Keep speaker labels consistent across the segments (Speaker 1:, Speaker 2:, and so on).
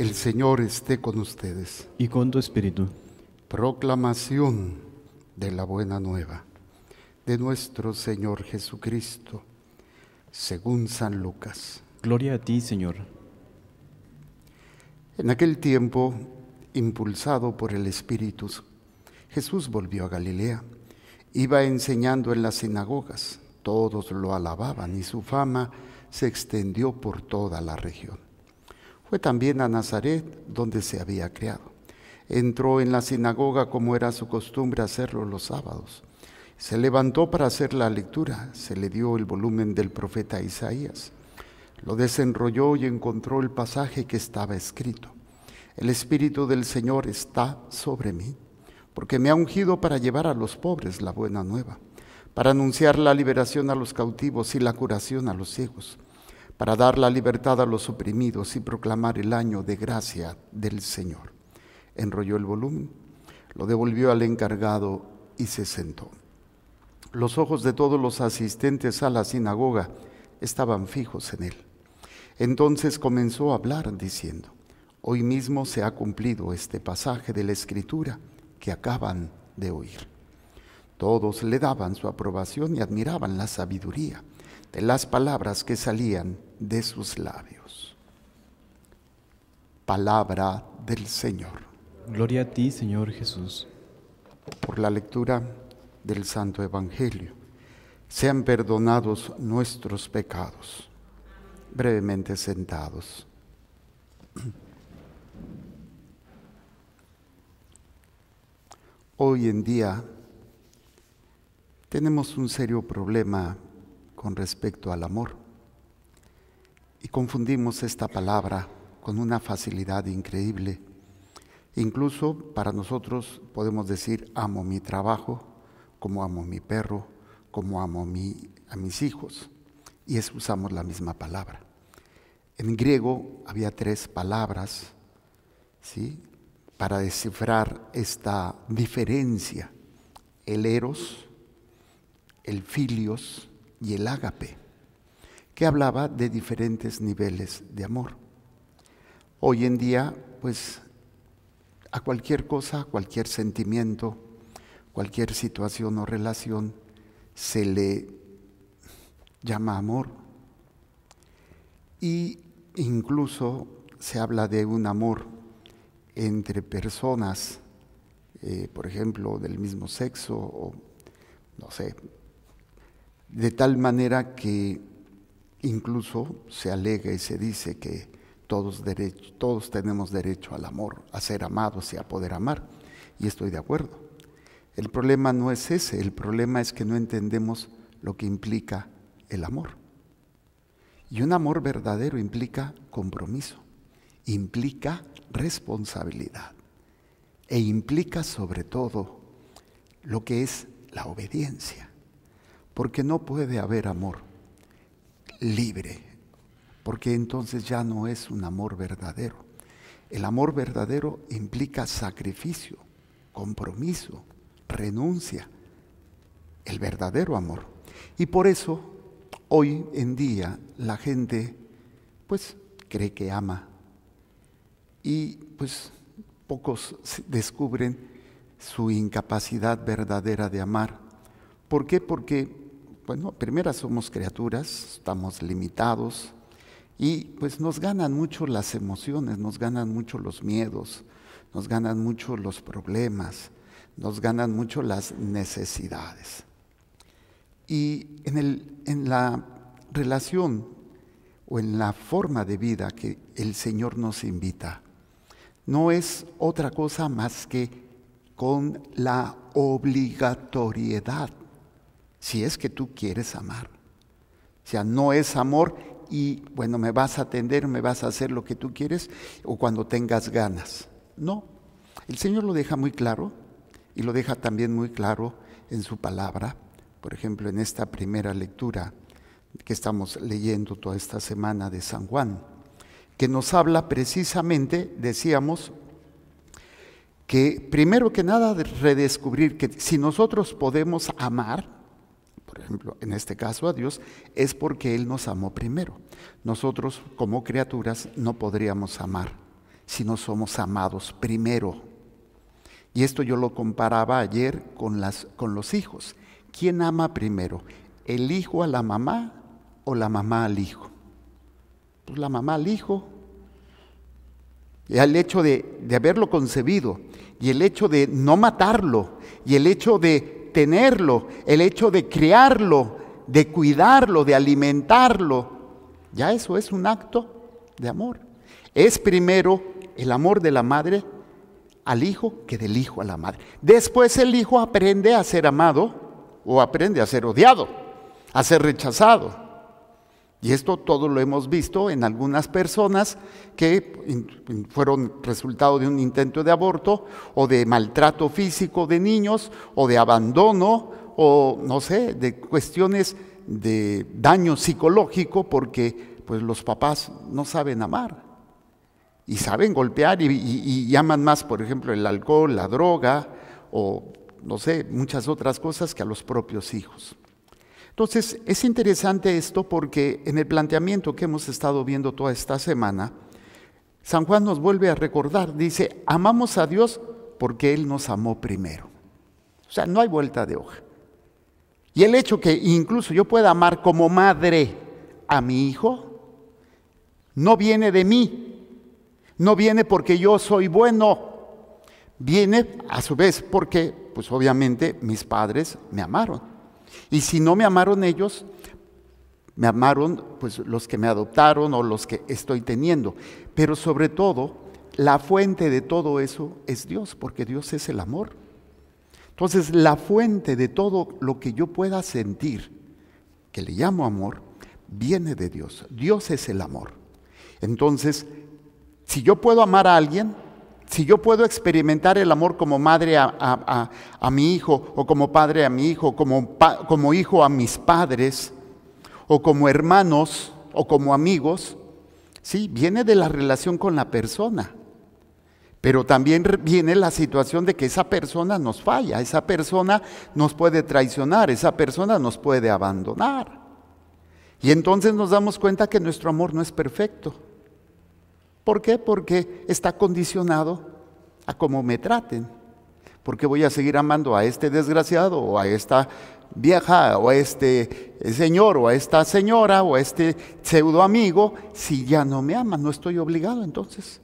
Speaker 1: El Señor esté con ustedes. Y con tu espíritu. Proclamación de la buena nueva de nuestro Señor Jesucristo, según San Lucas. Gloria a ti, Señor. En aquel tiempo, impulsado por el Espíritu, Jesús volvió a Galilea. Iba enseñando en las sinagogas. Todos lo alababan y su fama se extendió por toda la región. Fue también a Nazaret, donde se había criado. Entró en la sinagoga como era su costumbre hacerlo los sábados. Se levantó para hacer la lectura, se le dio el volumen del profeta Isaías. Lo desenrolló y encontró el pasaje que estaba escrito. El Espíritu del Señor está sobre mí, porque me ha ungido para llevar a los pobres la buena nueva, para anunciar la liberación a los cautivos y la curación a los ciegos para dar la libertad a los oprimidos y proclamar el año de gracia del Señor. Enrolló el volumen, lo devolvió al encargado y se sentó. Los ojos de todos los asistentes a la sinagoga estaban fijos en él. Entonces comenzó a hablar diciendo, hoy mismo se ha cumplido este pasaje de la escritura que acaban de oír. Todos le daban su aprobación y admiraban la sabiduría de las palabras que salían de sus labios. Palabra del Señor. Gloria a ti, Señor Jesús. Por la lectura del Santo Evangelio. Sean perdonados nuestros pecados. Brevemente sentados. Hoy en día tenemos un serio problema con respecto al amor y confundimos esta palabra con una facilidad increíble. Incluso para nosotros podemos decir amo mi trabajo, como amo mi perro, como amo a mis hijos. Y usamos la misma palabra. En griego había tres palabras ¿sí? para descifrar esta diferencia, el eros, el filios y el ágape que hablaba de diferentes niveles de amor. Hoy en día, pues a cualquier cosa, cualquier sentimiento, cualquier situación o relación, se le llama amor. Y incluso se habla de un amor entre personas, eh, por ejemplo, del mismo sexo, o no sé, de tal manera que Incluso se alega y se dice que todos, tenemos derecho al amor, a ser amados y a poder amar. Y estoy de acuerdo. El problema no es ese, el problema es que no entendemos lo que implica el amor. Y un amor verdadero implica compromiso, implica responsabilidad e implica sobre todo lo que es la obediencia. Porque no puede haber amor libre, porque entonces ya no es un amor verdadero. El amor verdadero implica sacrificio, compromiso, renuncia, el verdadero amor. Y por eso hoy en día la gente pues cree que ama y pues pocos descubren su incapacidad verdadera de amar. ¿Por qué? Porque bueno, pues primero somos criaturas, estamos limitados y pues nos ganan mucho las emociones, nos ganan mucho los miedos, nos ganan mucho los problemas, nos ganan mucho las necesidades. Y en, el, en la relación o en la forma de vida que el Señor nos invita, no es otra cosa más que con la obligatoriedad si es que tú quieres amar. O sea, no es amor y, bueno, me vas a atender, me vas a hacer lo que tú quieres o cuando tengas ganas. No, el Señor lo deja muy claro y lo deja también muy claro en su palabra. Por ejemplo, en esta primera lectura que estamos leyendo toda esta semana de San Juan, que nos habla precisamente, decíamos, que primero que nada redescubrir que si nosotros podemos amar, por ejemplo, en este caso a Dios, es porque Él nos amó primero. Nosotros como criaturas no podríamos amar si no somos amados primero. Y esto yo lo comparaba ayer con, las, con los hijos. ¿Quién ama primero? ¿El hijo a la mamá o la mamá al hijo? Pues la mamá al hijo. Y el hecho de haberlo concebido, y el hecho de no matarlo, y el hecho de tenerlo, el hecho de criarlo, de cuidarlo, de alimentarlo, ya eso es un acto de amor. Es primero el amor de la madre al hijo que del hijo a la madre. Después el hijo aprende a ser amado o aprende a ser odiado, a ser rechazado, y esto todo lo hemos visto en algunas personas que fueron resultado de un intento de aborto o de maltrato físico de niños o de abandono o no sé, de cuestiones de daño psicológico porque pues los papás no saben amar y saben golpear y, llaman y aman más, por ejemplo, el alcohol, la droga o no sé, muchas otras cosas que a los propios hijos. Entonces, es interesante esto porque en el planteamiento que hemos estado viendo toda esta semana, San Juan nos vuelve a recordar, dice, amamos a Dios porque Él nos amó primero. O sea, no hay vuelta de hoja. Y el hecho que incluso yo pueda amar como madre a mi hijo, no viene de mí, no viene porque yo soy bueno, viene a su vez porque, pues obviamente, mis padres me amaron. Y si no me amaron ellos, me amaron pues los que me adoptaron o los que estoy teniendo. Pero sobre todo, la fuente de todo eso es Dios, porque Dios es el amor. Entonces, la fuente de todo lo que yo pueda sentir, que le llamo amor, viene de Dios. Dios es el amor. Entonces, si yo puedo amar a alguien, si yo puedo experimentar el amor como madre a, mi hijo, o como padre a mi hijo, como, como hijo a mis padres, o como hermanos, o como amigos, sí, viene de la relación con la persona. Pero también viene la situación de que esa persona nos falla, esa persona nos puede traicionar, esa persona nos puede abandonar. Y entonces nos damos cuenta que nuestro amor no es perfecto. ¿Por qué? Porque está condicionado a cómo me traten. ¿Por qué voy a seguir amando a este desgraciado o a esta vieja o a este eh, señor o a esta señora o a este pseudo amigo si ya no me ama, no estoy obligado entonces.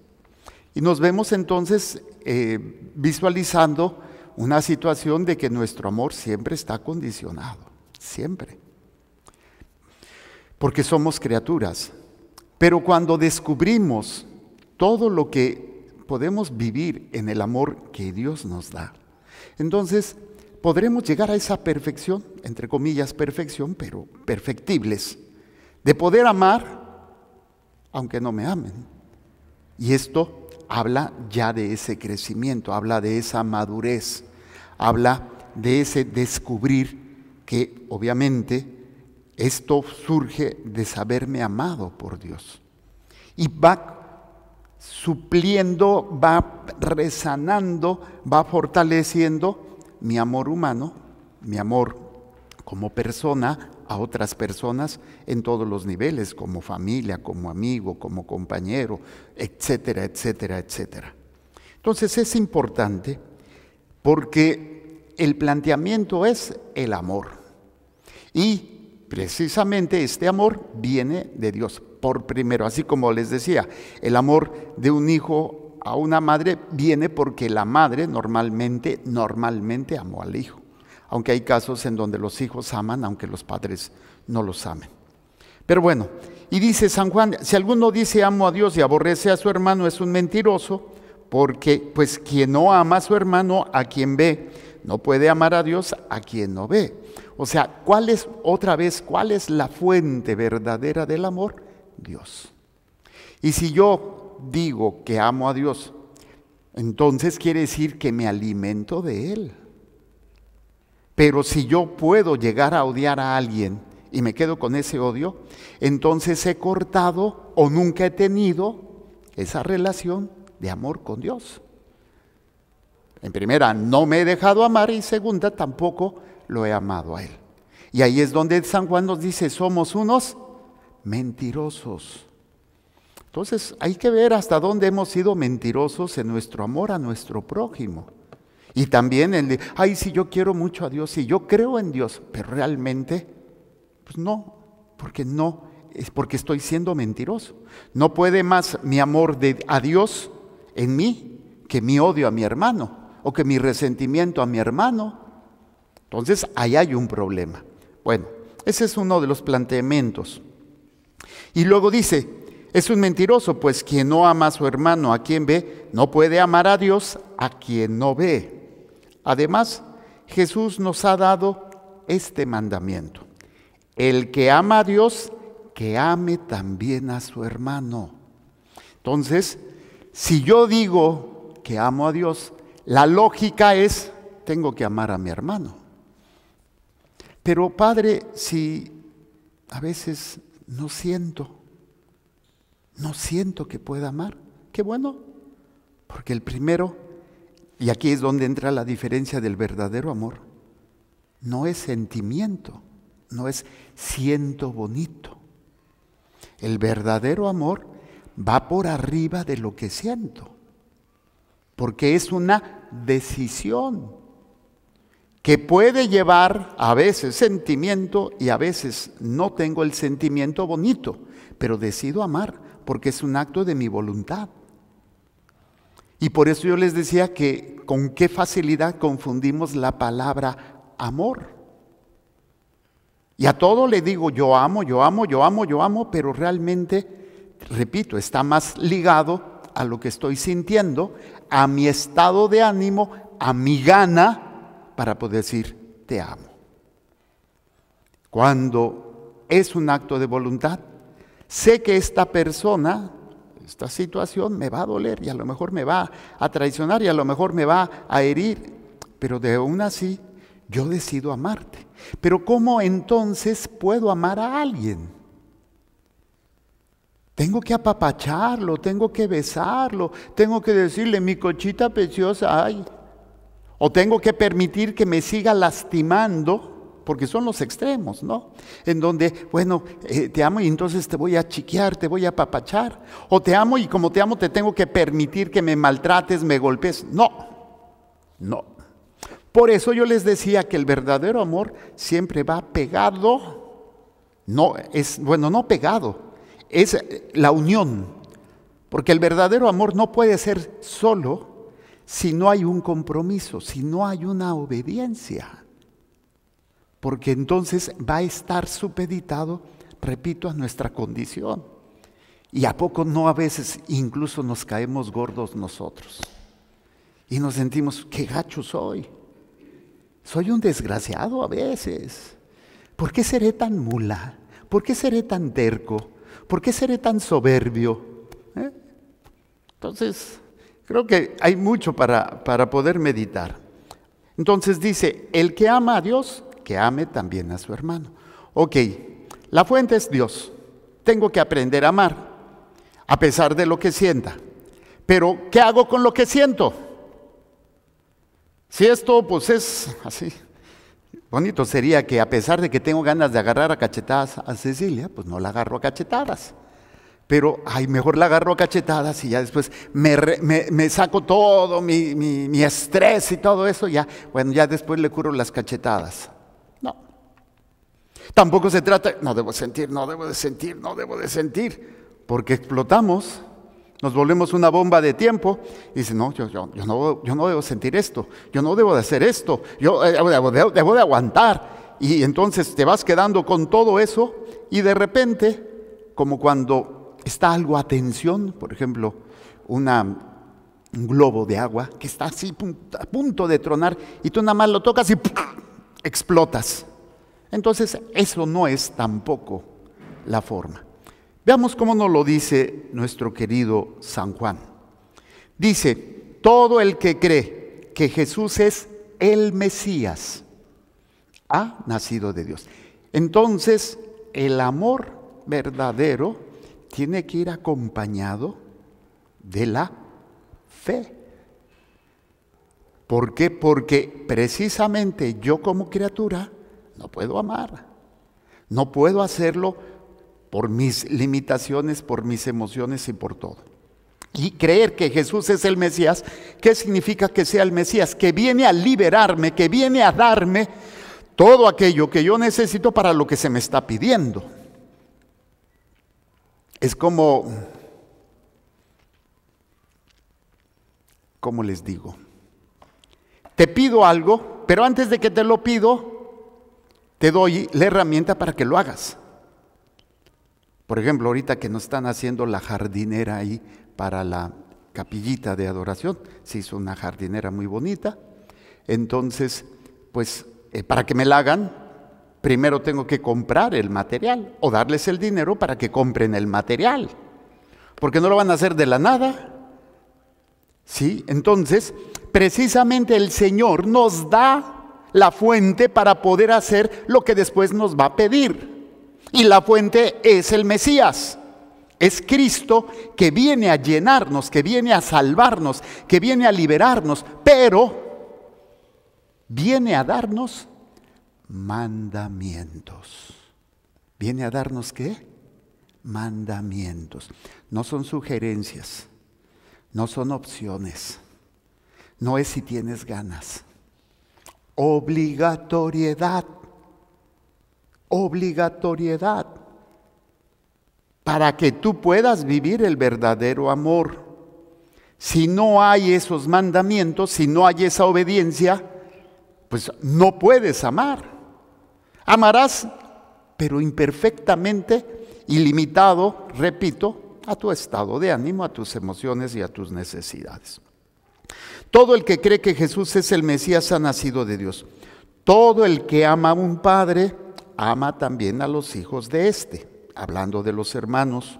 Speaker 1: Y nos vemos entonces eh, visualizando una situación de que nuestro amor siempre está condicionado, siempre. Porque somos criaturas. Pero cuando descubrimos todo lo que podemos vivir en el amor que Dios nos da. Entonces, podremos llegar a esa perfección, entre comillas perfección, pero perfectibles, de poder amar aunque no me amen. Y esto habla ya de ese crecimiento, habla de esa madurez, habla de ese descubrir que obviamente esto surge de saberme amado por Dios. Y va supliendo, va resanando, va fortaleciendo mi amor humano, mi amor como persona a otras personas en todos los niveles, como familia, como amigo, como compañero, etcétera, etcétera, etcétera. Entonces es importante porque el planteamiento es el amor. Y precisamente este amor viene de Dios por primero. Así como les decía, el amor de un hijo a una madre viene porque la madre normalmente, normalmente amó al hijo. Aunque hay casos en donde los hijos aman, aunque los padres no los amen. Pero bueno, y dice San Juan, si alguno dice amo a Dios y aborrece a su hermano es un mentiroso, porque pues quien no ama a su hermano, a quien ve, no puede amar a Dios a quien no ve. O sea, ¿cuál es, otra vez, cuál es la fuente verdadera del amor? Dios. Y si yo digo que amo a Dios, entonces quiere decir que me alimento de Él. Pero si yo puedo llegar a odiar a alguien y me quedo con ese odio, entonces he cortado o nunca he tenido esa relación de amor con Dios. En primera, no me he dejado amar y segunda, tampoco lo he amado a Él. Y ahí es donde San Juan nos dice, somos unos mentirosos. Entonces hay que ver hasta dónde hemos sido mentirosos en nuestro amor a nuestro prójimo. Y también en el, ay, si yo quiero mucho a Dios, si yo creo en Dios, pero realmente, pues no, porque no, es porque estoy siendo mentiroso. No puede más mi amor de, a Dios en mí que mi odio a mi hermano o que mi resentimiento a mi hermano. Entonces, ahí hay un problema. Bueno, ese es uno de los planteamientos. Y luego dice, es un mentiroso, pues quien no ama a su hermano a quien ve, no puede amar a Dios a quien no ve. Además, Jesús nos ha dado este mandamiento. El que ama a Dios, que ame también a su hermano. Entonces, si yo digo que amo a Dios, la lógica es, tengo que amar a mi hermano. Pero Padre, si a veces no siento, no siento que pueda amar, qué bueno, porque el primero, y aquí es donde entra la diferencia del verdadero amor, no es sentimiento, no es siento bonito. El verdadero amor va por arriba de lo que siento, porque es una decisión que puede llevar a veces sentimiento y a veces no tengo el sentimiento bonito, pero decido amar porque es un acto de mi voluntad. Y por eso yo les decía que con qué facilidad confundimos la palabra amor. Y a todo le digo yo amo, yo amo, yo amo, yo amo, pero realmente, repito, está más ligado a lo que estoy sintiendo, a mi estado de ánimo, a mi gana, para poder decir, te amo. Cuando es un acto de voluntad, sé que esta persona, esta situación me va a doler y a lo mejor me va a traicionar y a lo mejor me va a herir, pero de aún así yo decido amarte. Pero ¿cómo entonces puedo amar a alguien? Tengo que apapacharlo, tengo que besarlo, tengo que decirle, mi cochita preciosa, ay. O tengo que permitir que me siga lastimando, porque son los extremos, ¿no? En donde, bueno, eh, te amo y entonces te voy a chiquear, te voy a apapachar. O te amo y como te amo te tengo que permitir que me maltrates, me golpes. No, no. Por eso yo les decía que el verdadero amor siempre va pegado, no es, bueno, no pegado, es la unión, porque el verdadero amor no puede ser solo si no hay un compromiso, si no hay una obediencia, porque entonces va a estar supeditado, repito, a nuestra condición. Y a poco no a veces incluso nos caemos gordos nosotros. Y nos sentimos, qué gacho soy. Soy un desgraciado a veces. ¿Por qué seré tan mula? ¿Por qué seré tan terco? ¿por qué seré tan soberbio? ¿Eh? Entonces, creo que hay mucho para, para poder meditar. Entonces dice, el que ama a Dios, que ame también a su hermano. Ok, la fuente es Dios. Tengo que aprender a amar, a pesar de lo que sienta. Pero, ¿qué hago con lo que siento? Si esto pues es así, Bonito sería que a pesar de que tengo ganas de agarrar a cachetadas a Cecilia, pues no la agarro a cachetadas. Pero, ay, mejor la agarro a cachetadas y ya después me, saco todo mi, estrés y todo eso, ya, bueno, ya después le curo las cachetadas. No. Tampoco se trata, no debo sentir, no debo de sentir, no debo de sentir, porque explotamos nos volvemos una bomba de tiempo y dice, no yo, yo, no, yo no debo sentir esto, yo no debo de hacer esto, yo eh, debo, de aguantar. Y entonces te vas quedando con todo eso y de repente, como cuando está algo a tensión, por ejemplo, un globo de agua que está así a punto de tronar y tú nada más lo tocas y explotas. Entonces, eso no es tampoco la forma. Veamos cómo nos lo dice nuestro querido San Juan. Dice, todo el que cree que Jesús es el Mesías ha nacido de Dios. Entonces, el amor verdadero tiene que ir acompañado de la fe. ¿Por qué? Porque precisamente yo como criatura no puedo amar, no puedo hacerlo por mis limitaciones, por mis emociones y por todo. Y creer que Jesús es el Mesías, ¿qué significa que sea el Mesías? Que viene a liberarme, que viene a darme todo aquello que yo necesito para lo que se me está pidiendo. Es como, Como les digo? Te pido algo, pero antes de que te lo pido, te doy la herramienta para que lo hagas. Por ejemplo, ahorita que nos están haciendo la jardinera ahí para la capillita de adoración, se hizo una jardinera muy bonita. Entonces, pues eh, para que me la hagan, primero tengo que comprar el material o darles el dinero para que compren el material, porque no lo van a hacer de la nada. ¿Sí? Entonces, precisamente el Señor nos da la fuente para poder hacer lo que después nos va a pedir. Y la fuente es el Mesías. Es Cristo que viene a llenarnos, que viene a salvarnos, que viene a liberarnos, pero viene a darnos mandamientos. ¿Viene a darnos qué? Mandamientos. No son sugerencias, no son opciones, no es si tienes ganas. Obligatoriedad obligatoriedad para que tú puedas vivir el verdadero amor. Si no hay esos mandamientos, si no hay esa obediencia, pues no puedes amar. Amarás, pero imperfectamente y limitado, repito, a tu estado de ánimo, a tus emociones y a tus necesidades. Todo el que cree que Jesús es el Mesías ha nacido de Dios. Todo el que ama a un padre ama también a los hijos de éste, hablando de los hermanos.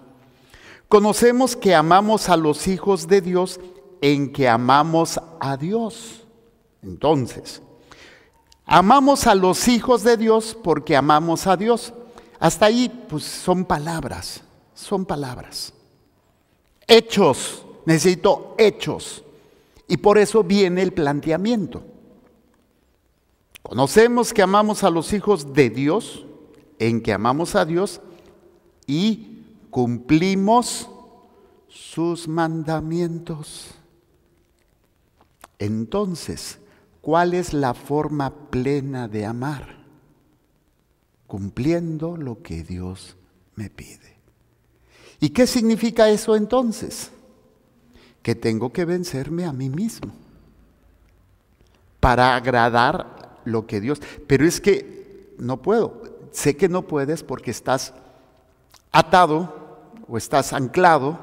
Speaker 1: Conocemos que amamos a los hijos de Dios en que amamos a Dios. Entonces, amamos a los hijos de Dios porque amamos a Dios. Hasta ahí, pues son palabras, son palabras. Hechos, necesito hechos. Y por eso viene el planteamiento. Conocemos que amamos a los hijos de Dios, en que amamos a Dios y cumplimos sus mandamientos. Entonces, ¿cuál es la forma plena de amar? Cumpliendo lo que Dios me pide. ¿Y qué significa eso entonces? Que tengo que vencerme a mí mismo para agradar lo que Dios. Pero es que no puedo. Sé que no puedes porque estás atado o estás anclado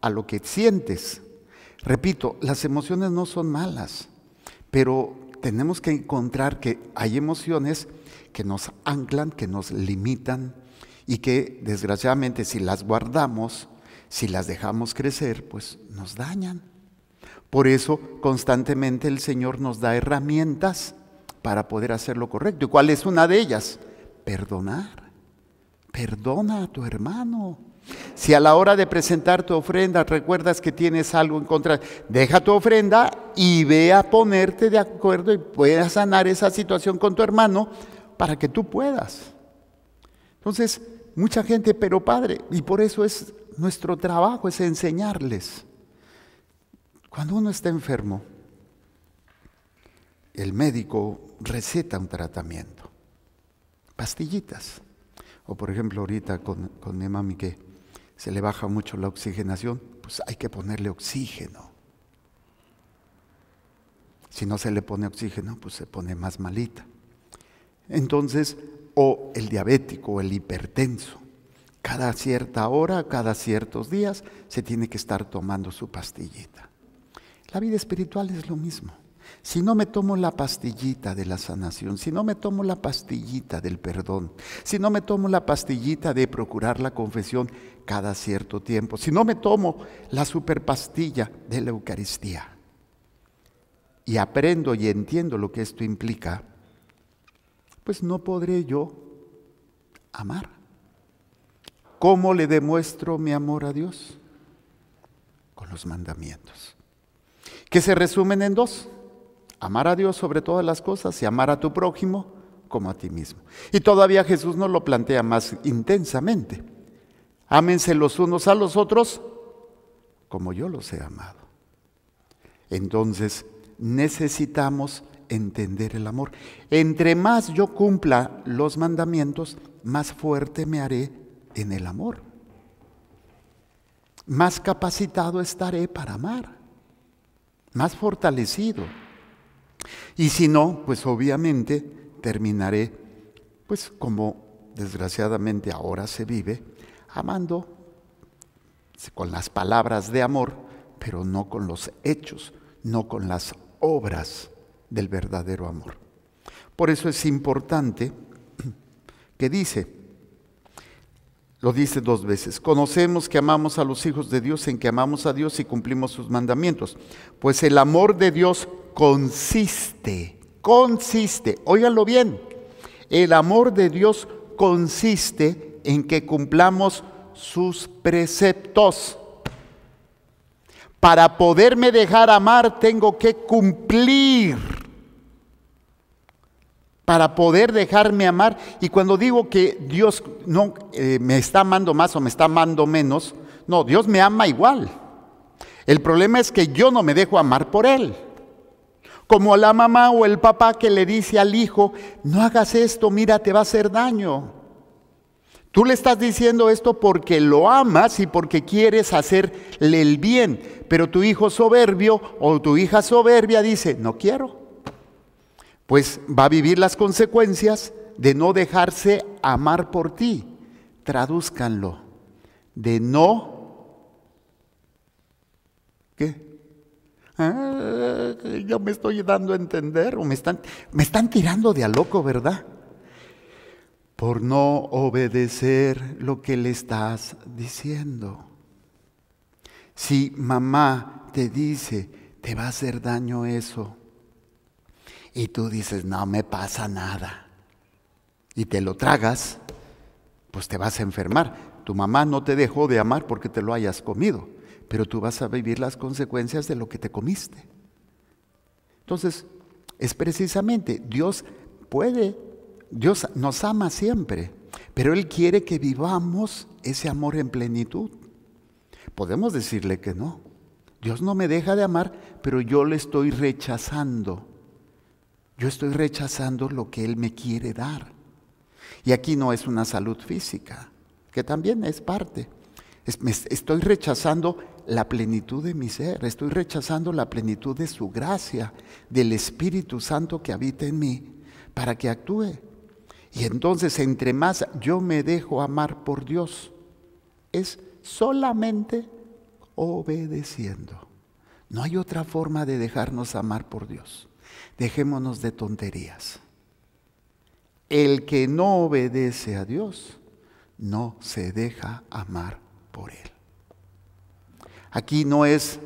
Speaker 1: a lo que sientes. Repito, las emociones no son malas, pero tenemos que encontrar que hay emociones que nos anclan, que nos limitan y que desgraciadamente si las guardamos, si las dejamos crecer, pues nos dañan. Por eso constantemente el Señor nos da herramientas para poder hacer lo correcto. ¿Y cuál es una de ellas? Perdonar. Perdona a tu hermano. Si a la hora de presentar tu ofrenda recuerdas que tienes algo en contra, deja tu ofrenda y ve a ponerte de acuerdo y puedas sanar esa situación con tu hermano para que tú puedas. Entonces, mucha gente, pero padre, y por eso es nuestro trabajo, es enseñarles. Cuando uno está enfermo, el médico receta un tratamiento, pastillitas. O por ejemplo ahorita con, con mi mami que se le baja mucho la oxigenación, pues hay que ponerle oxígeno. Si no se le pone oxígeno, pues se pone más malita. Entonces, o el diabético, o el hipertenso, cada cierta hora, cada ciertos días, se tiene que estar tomando su pastillita. La vida espiritual es lo mismo. Si no me tomo la pastillita de la sanación, si no me tomo la pastillita del perdón, si no me tomo la pastillita de procurar la confesión cada cierto tiempo, si no me tomo la superpastilla de la Eucaristía y aprendo y entiendo lo que esto implica, pues no podré yo amar. ¿Cómo le demuestro mi amor a Dios? Con los mandamientos, que se resumen en dos amar a Dios sobre todas las cosas y amar a tu prójimo como a ti mismo. Y todavía Jesús nos lo plantea más intensamente. Ámense los unos a los otros como yo los he amado. Entonces necesitamos entender el amor. Entre más yo cumpla los mandamientos, más fuerte me haré en el amor. Más capacitado estaré para amar. Más fortalecido. Y si no, pues obviamente terminaré, pues como desgraciadamente ahora se vive, amando con las palabras de amor, pero no con los hechos, no con las obras del verdadero amor. Por eso es importante que dice, lo dice dos veces. Conocemos que amamos a los hijos de Dios en que amamos a Dios y cumplimos sus mandamientos. Pues el amor de Dios consiste, consiste, óiganlo bien, el amor de Dios consiste en que cumplamos sus preceptos. Para poderme dejar amar tengo que cumplir para poder dejarme amar. Y cuando digo que Dios no eh, me está amando más o me está amando menos, no, Dios me ama igual. El problema es que yo no me dejo amar por Él. Como la mamá o el papá que le dice al hijo, no hagas esto, mira, te va a hacer daño. Tú le estás diciendo esto porque lo amas y porque quieres hacerle el bien, pero tu hijo soberbio o tu hija soberbia dice, no quiero pues va a vivir las consecuencias de no dejarse amar por ti. Tradúzcanlo. De no... ¿Qué? Ah, yo me estoy dando a entender o me están, me están tirando de a loco, ¿verdad? Por no obedecer lo que le estás diciendo. Si mamá te dice, te va a hacer daño eso y tú dices, no me pasa nada, y te lo tragas, pues te vas a enfermar. Tu mamá no te dejó de amar porque te lo hayas comido, pero tú vas a vivir las consecuencias de lo que te comiste. Entonces, es precisamente, Dios puede, Dios nos ama siempre, pero Él quiere que vivamos ese amor en plenitud. Podemos decirle que no. Dios no me deja de amar, pero yo le estoy rechazando. Yo estoy rechazando lo que Él me quiere dar. Y aquí no es una salud física, que también es parte. estoy rechazando la plenitud de mi ser, estoy rechazando la plenitud de su gracia, del Espíritu Santo que habita en mí, para que actúe. Y entonces, entre más yo me dejo amar por Dios, es solamente obedeciendo. No hay otra forma de dejarnos amar por Dios. Dejémonos de tonterías. El que no obedece a Dios no se deja amar por Él. Aquí no es,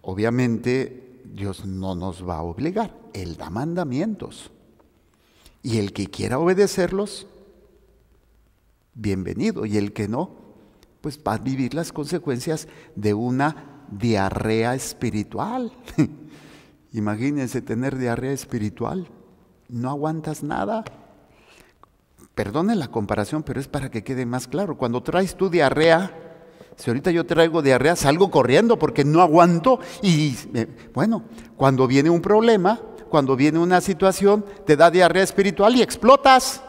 Speaker 1: obviamente, Dios no nos va a obligar, Él da mandamientos. Y el que quiera obedecerlos, bienvenido. Y el que no, pues va a vivir las consecuencias de una diarrea espiritual. Imagínense tener diarrea espiritual. No aguantas nada. Perdone la comparación, pero es para que quede más claro. Cuando traes tu diarrea, si ahorita yo traigo diarrea, salgo corriendo porque no aguanto. Y bueno, cuando viene un problema, cuando viene una situación, te da diarrea espiritual y explotas.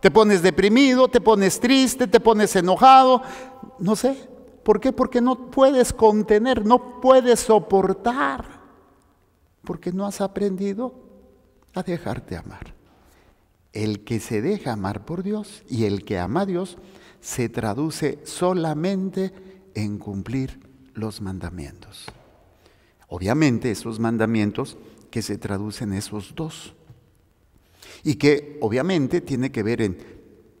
Speaker 1: Te pones deprimido, te pones triste, te pones enojado. No sé. ¿Por qué? Porque no puedes contener, no puedes soportar porque no has aprendido a dejarte amar. El que se deja amar por Dios y el que ama a Dios se traduce solamente en cumplir los mandamientos. Obviamente esos mandamientos que se traducen esos dos. Y que obviamente tiene que ver en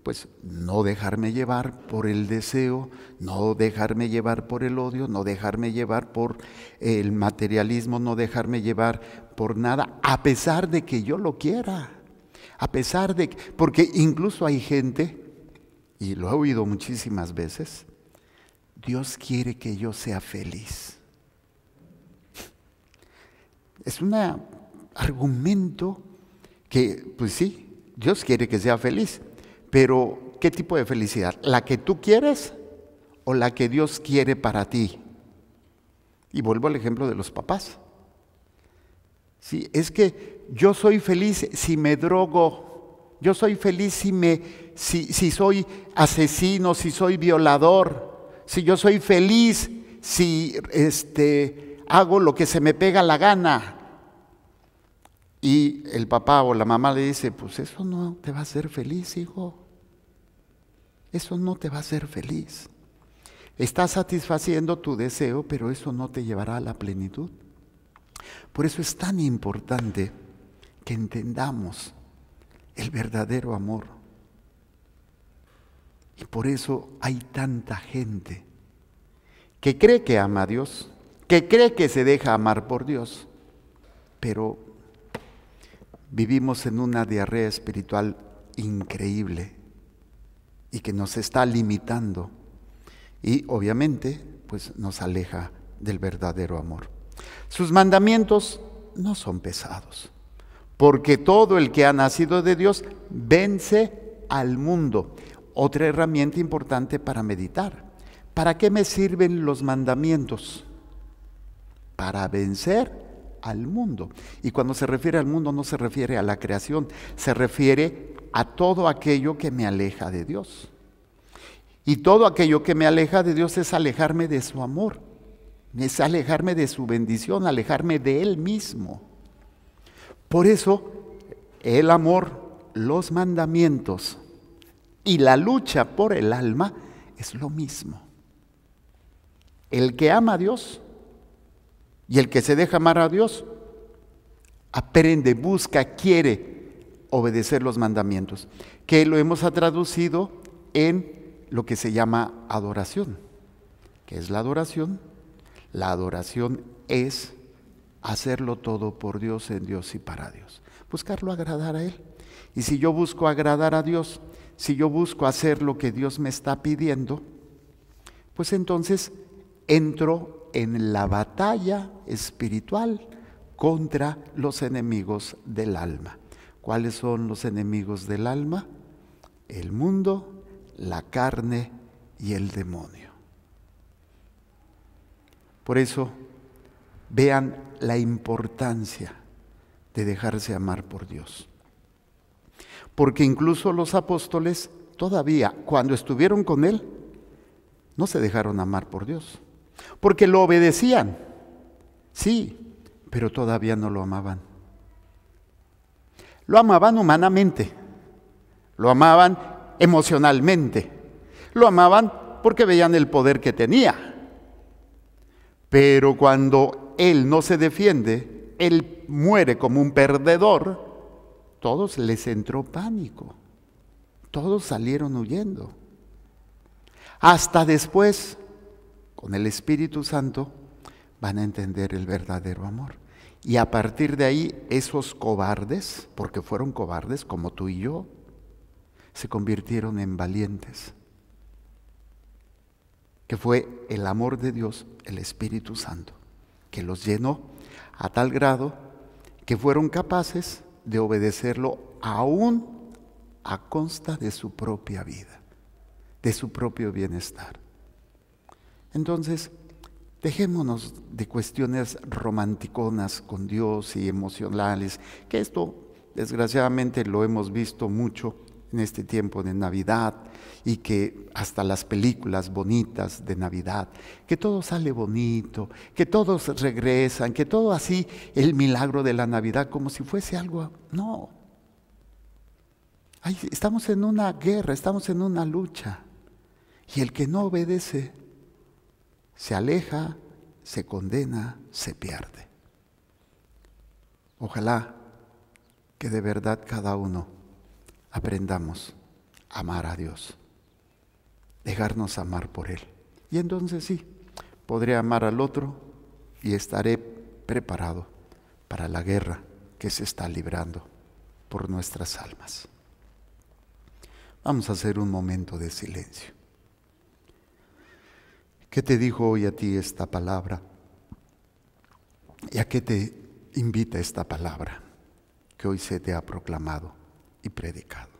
Speaker 1: pues no dejarme llevar por el deseo, no dejarme llevar por el odio, no dejarme llevar por el materialismo, no dejarme llevar por nada, a pesar de que yo lo quiera, a pesar de que, porque incluso hay gente, y lo he oído muchísimas veces, Dios quiere que yo sea feliz. Es un argumento que, pues sí, Dios quiere que sea feliz, pero, ¿qué tipo de felicidad? ¿La que tú quieres o la que Dios quiere para ti? Y vuelvo al ejemplo de los papás. Sí, es que yo soy feliz si me drogo, yo soy feliz si, me, si, si soy asesino, si soy violador, si yo soy feliz si este, hago lo que se me pega la gana. Y el papá o la mamá le dice, pues eso no te va a hacer feliz, hijo. Eso no te va a hacer feliz. Estás satisfaciendo tu deseo, pero eso no te llevará a la plenitud. Por eso es tan importante que entendamos el verdadero amor. Y por eso hay tanta gente que cree que ama a Dios, que cree que se deja amar por Dios, pero vivimos en una diarrea espiritual increíble y que nos está limitando y obviamente pues nos aleja del verdadero amor. Sus mandamientos no son pesados, porque todo el que ha nacido de Dios vence al mundo. Otra herramienta importante para meditar. ¿Para qué me sirven los mandamientos? Para vencer al mundo. Y cuando se refiere al mundo no se refiere a la creación, se refiere a todo aquello que me aleja de Dios. Y todo aquello que me aleja de Dios es alejarme de su amor, es alejarme de su bendición, alejarme de Él mismo. Por eso el amor, los mandamientos y la lucha por el alma es lo mismo. El que ama a Dios y el que se deja amar a Dios, aprende, busca, quiere obedecer los mandamientos, que lo hemos traducido en lo que se llama adoración. ¿Qué es la adoración? La adoración es hacerlo todo por Dios, en Dios y para Dios. Buscarlo agradar a Él. Y si yo busco agradar a Dios, si yo busco hacer lo que Dios me está pidiendo, pues entonces entro en la batalla espiritual contra los enemigos del alma. ¿Cuáles son los enemigos del alma? El mundo, la carne y el demonio. Por eso, vean la importancia de dejarse amar por Dios. Porque incluso los apóstoles todavía, cuando estuvieron con Él, no se dejaron amar por Dios porque lo obedecían, sí, pero todavía no lo amaban. Lo amaban humanamente, lo amaban emocionalmente, lo amaban porque veían el poder que tenía. Pero cuando él no se defiende, él muere como un perdedor, todos les entró pánico, todos salieron huyendo. Hasta después con el Espíritu Santo, van a entender el verdadero amor. Y a partir de ahí, esos cobardes, porque fueron cobardes como tú y yo, se convirtieron en valientes, que fue el amor de Dios, el Espíritu Santo, que los llenó a tal grado que fueron capaces de obedecerlo aún a consta de su propia vida, de su propio bienestar. Entonces, dejémonos de cuestiones romanticonas con Dios y emocionales, que esto desgraciadamente lo hemos visto mucho en este tiempo de Navidad y que hasta las películas bonitas de Navidad, que todo sale bonito, que todos regresan, que todo así, el milagro de la Navidad como si fuese algo, no. estamos en una guerra, estamos en una lucha. Y el que no obedece se aleja, se condena, se pierde. Ojalá que de verdad cada uno aprendamos a amar a Dios, dejarnos amar por Él. Y entonces sí, podré amar al otro y estaré preparado para la guerra que se está librando por nuestras almas. Vamos a hacer un momento de silencio. ¿Qué te dijo hoy a ti esta palabra? ¿Y a qué te invita esta palabra que hoy se te ha proclamado y predicado?